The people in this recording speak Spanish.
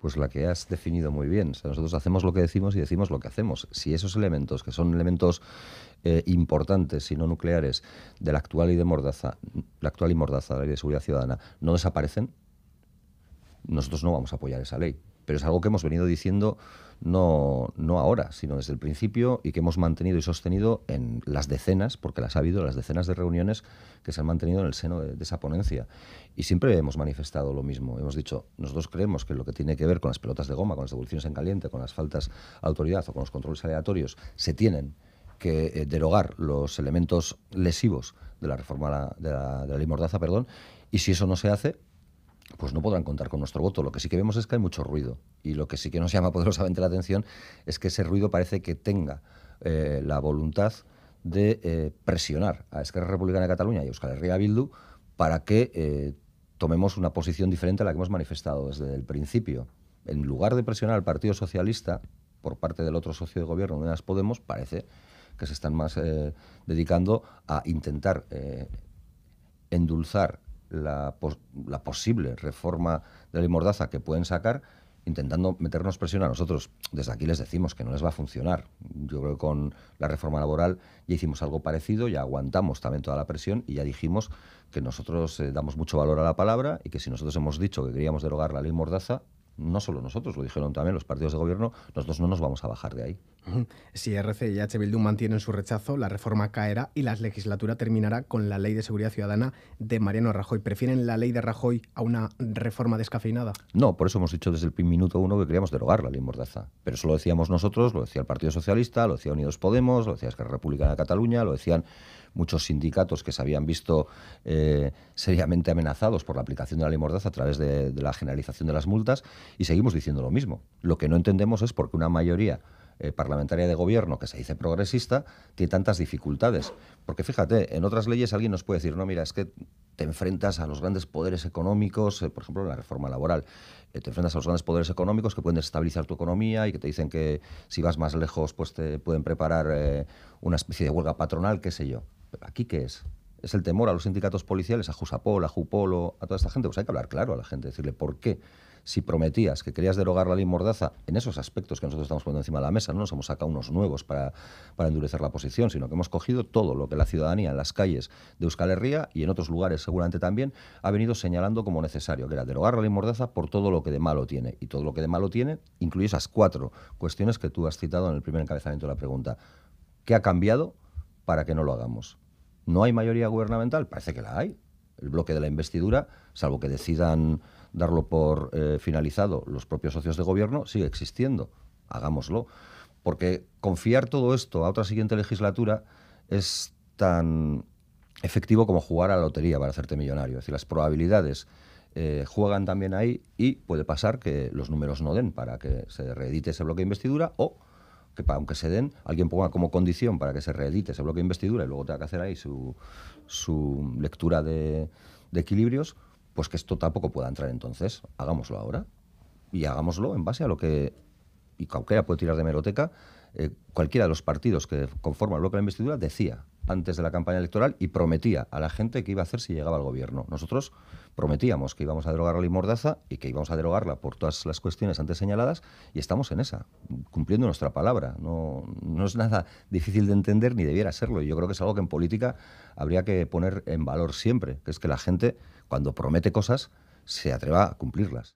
Pues la que has definido muy bien. nosotros hacemos lo que decimos y decimos lo que hacemos. Si esos elementos, que son elementos eh, importantes, si no nucleares, de la actual y de Mordaza, la actual y Mordaza, la ley de seguridad ciudadana, no desaparecen, nosotros no vamos a apoyar esa ley. Pero es algo que hemos venido diciendo no, no ahora, sino desde el principio y que hemos mantenido y sostenido en las decenas, porque las ha habido, las decenas de reuniones que se han mantenido en el seno de, esa ponencia. Y siempre hemos manifestado lo mismo. Hemos dicho, nosotros creemos que lo que tiene que ver con las pelotas de goma, con las devoluciones en caliente, con las faltas de autoridad o con los controles aleatorios, se tienen que eh, derogar los elementos lesivos de la reforma la, de la ley Mordaza, perdón, y si eso no se hace, pues no podrán contar con nuestro voto. Lo que sí que vemos es que hay mucho ruido y lo que sí que nos llama poderosamente la atención es que ese ruido parece que tenga eh, la voluntad de eh, presionar a Esquerra Republicana de Cataluña y a Euskal Herria Bildu para que eh, tomemos una posición diferente a la que hemos manifestado desde el principio. En lugar de presionar al Partido Socialista por parte del otro socio de gobierno, las Podemos, parece que se están más dedicando a intentar endulzar la, la posible reforma de la mordaza que pueden sacar, intentando meternos presión a nosotros. Desde aquí les decimos que no les va a funcionar. Yo creo que con la reforma laboral ya hicimos algo parecido, ya aguantamos también toda la presión y ya dijimos que nosotros eh, damos mucho valor a la palabra y que si nosotros hemos dicho que queríamos derogar la ley Mordaza, no solo nosotros, lo dijeron también los partidos de gobierno, nosotros no nos vamos a bajar de ahí. Si RC y H. Bildu mantienen su rechazo, la reforma caerá y la legislatura terminará con la ley de seguridad ciudadana de Mariano Rajoy. ¿Prefieren la ley de Rajoy a una reforma descafeinada? No, por eso hemos dicho desde el minuto uno que queríamos derogar la ley Mordaza. Pero eso lo decíamos nosotros, lo decía el Partido Socialista, lo decía Unidos Podemos, lo decía Esquerra Republicana de Cataluña, lo decían muchos sindicatos que se habían visto eh, seriamente amenazados por la aplicación de la ley Mordaza a través de, de la generalización de las multas y seguimos diciendo lo mismo. Lo que no entendemos es por qué una mayoría eh, parlamentaria de gobierno que se dice progresista tiene tantas dificultades. Porque fíjate, en otras leyes alguien nos puede decir, no, mira, es que te enfrentas a los grandes poderes económicos, eh, por ejemplo, en la reforma laboral, eh, te enfrentas a los grandes poderes económicos que pueden estabilizar tu economía y que te dicen que si vas más lejos, pues te pueden preparar una especie de huelga patronal, qué sé yo. aquí qué es? es el temor a los sindicatos policiales, a Jusapol, a Jupolo, a toda esta gente. Pues hay que hablar claro a la gente, decirle por qué si prometías que querías derogar la ley Mordaza en esos aspectos que nosotros estamos poniendo encima de la mesa, no nos hemos sacado unos nuevos para, endurecer la posición, sino que hemos cogido todo lo que la ciudadanía en las calles de Euskal Herria y en otros lugares seguramente también ha venido señalando como necesario, que era derogar la ley Mordaza por todo lo que de malo tiene. Y todo lo que de malo tiene incluye esas cuatro cuestiones que tú has citado en el primer encabezamiento de la pregunta. ¿Qué ha cambiado para que no lo hagamos? ¿No hay mayoría gubernamental? Parece que la hay. El bloque de la investidura, salvo que decidan darlo por eh, finalizado los propios socios de gobierno, sigue existiendo. Hagámoslo. Porque confiar todo esto a otra siguiente legislatura es tan efectivo como jugar a la lotería para hacerte millonario. Es decir, las probabilidades eh, juegan también ahí y puede pasar que los números no den para que se reedite ese bloque de investidura o que aunque se den, alguien ponga como condición para que se reedite ese bloque de investidura y luego tenga que hacer ahí su, su lectura de equilibrios, pues que esto tampoco pueda entrar entonces, hagámoslo ahora y hagámoslo en base a lo que, y cualquiera puede tirar de meroteca, eh, cualquiera de los partidos que conforman el bloque de la investidura decía antes de la campaña electoral y prometía a la gente que iba a hacer si llegaba al gobierno. Nosotros prometíamos que íbamos a derogar la ley Mordaza y que íbamos a derogarla por todas las cuestiones antes señaladas y estamos en esa, cumpliendo nuestra palabra. No, no es nada difícil de entender ni debiera serlo. Yo creo que es algo que en política habría que poner en valor siempre, que es que la gente cuando promete cosas se atreva a cumplirlas.